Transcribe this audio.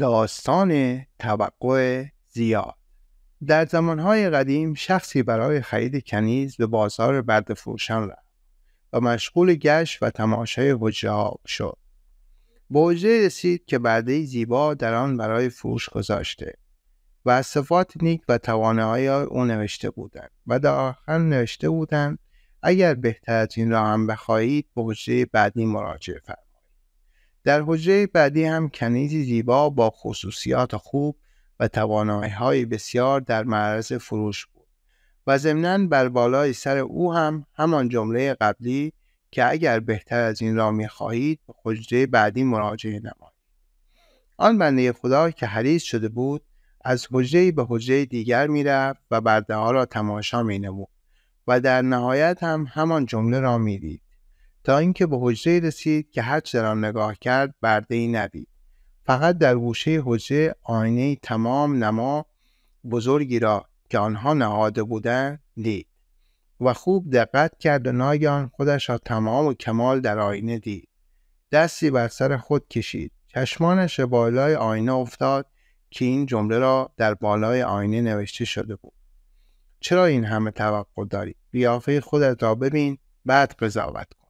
داستان توقع زیاد در زمانهای قدیم شخصی برای خرید کنیز به بازار برد فروشان رفت و مشغول گشت و تماشای حجره شد به حجره رسید که برده زیبا در آن برای فروش گذاشته و از صفات نیک و توانایی او نوشته بودند و در آخر نوشته بودند اگر بهتر از این را هم بخواهید به حجره بعدی مراجعه فرمایید در حجره بعدی هم کنیزی زیبا با خصوصیات خوب و توانایی های بسیار در معرض فروش بود و ضمنا بر بالای سر او هم همان جمله قبلی که اگر بهتر از این را خواهید به حجره بعدی مراجعه نمایید آن بنده خدا که حریص شده بود از حجره به حجره دیگر رفت و برده ها را تماشا می نمود و در نهایت هم همان جمله را میدید تا اینکه به حجره رسید که هر را نگاه کرد برده ای ندید فقط در گوشه حجره آینه تمام نما بزرگی را که آنها نهاده بودند دید و خوب دقت کرد و نایان خودش را تمام و کمال در آینه دید دستی بر سر خود کشید چشمانش بالای آینه افتاد که این جمله را در بالای آینه نوشته شده بود چرا این همه توقع داری؟ قیافه خودت را ببین بعد قضاوت کن